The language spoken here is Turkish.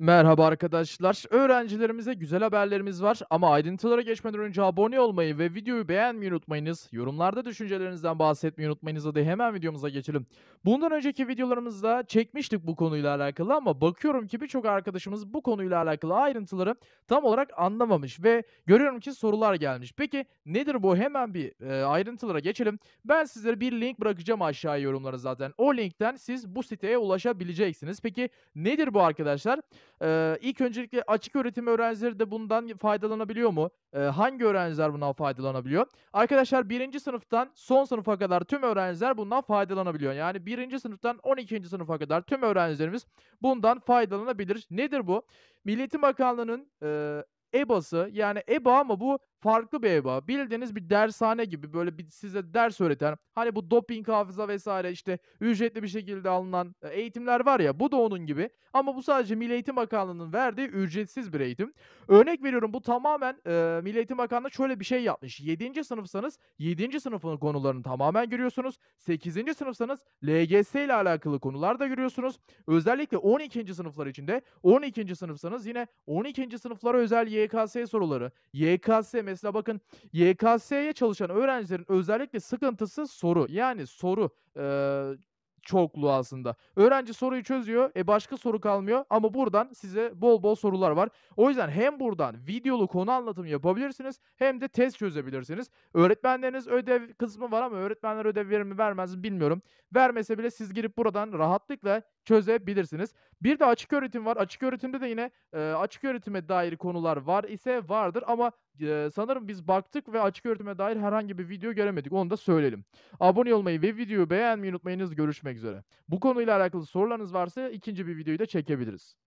Merhaba arkadaşlar. Öğrencilerimize güzel haberlerimiz var ama ayrıntılara geçmeden önce abone olmayı ve videoyu beğenmeyi unutmayınız. Yorumlarda düşüncelerinizden bahsetmeyi unutmayınız. Hadi hemen videomuza geçelim. Bundan önceki videolarımızda çekmiştik bu konuyla alakalı ama bakıyorum ki birçok arkadaşımız bu konuyla alakalı ayrıntıları tam olarak anlamamış ve görüyorum ki sorular gelmiş. Peki nedir bu? Hemen bir e, ayrıntılara geçelim. Ben sizlere bir link bırakacağım aşağıya yorumlara zaten. O linkten siz bu siteye ulaşabileceksiniz. Peki nedir bu arkadaşlar? Ee, ilk öncelikle açık öğretim öğrencileri de bundan faydalanabiliyor mu? Ee, hangi öğrenciler bundan faydalanabiliyor? Arkadaşlar birinci sınıftan son sınıfa kadar tüm öğrenciler bundan faydalanabiliyor. Yani birinci sınıftan 12. sınıfa kadar tüm öğrencilerimiz bundan faydalanabilir. Nedir bu? Milli Eğitim Bakanlığı'nın e, EBA'sı yani EBA ama bu farklı bir eva. Bildiğiniz bir dershane gibi böyle bir size ders öğreten hani bu doping hafıza vesaire işte ücretli bir şekilde alınan e, eğitimler var ya bu da onun gibi. Ama bu sadece Milli Eğitim Bakanlığı'nın verdiği ücretsiz bir eğitim. Örnek veriyorum bu tamamen e, Milli Eğitim Bakanlığı şöyle bir şey yapmış. 7. sınıfsanız 7. sınıfın konularını tamamen görüyorsunuz. 8. sınıfsanız LGS ile alakalı konular da görüyorsunuz. Özellikle 12. sınıflar içinde 12. sınıfsanız yine 12. sınıflara özel YKS soruları, YKS mesela bakın YKS'ye çalışan öğrencilerin özellikle sıkıntısı soru. Yani soru e, çokluğu aslında. Öğrenci soruyu çözüyor. E başka soru kalmıyor. Ama buradan size bol bol sorular var. O yüzden hem buradan videolu konu anlatımı yapabilirsiniz hem de test çözebilirsiniz. Öğretmenleriniz ödev kısmı var ama öğretmenler ödev verir mi vermez mi bilmiyorum. Vermese bile siz girip buradan rahatlıkla çözebilirsiniz. Bir de açık öğretim var. Açık öğretimde de yine e, açık öğretime dair konular var ise vardır ama e, sanırım biz baktık ve açık öğretime dair herhangi bir video göremedik. Onu da söyleyelim. Abone olmayı ve videoyu beğenmeyi unutmayınız. Görüşmek üzere üzere. Bu konuyla alakalı sorularınız varsa ikinci bir videoyu da çekebiliriz.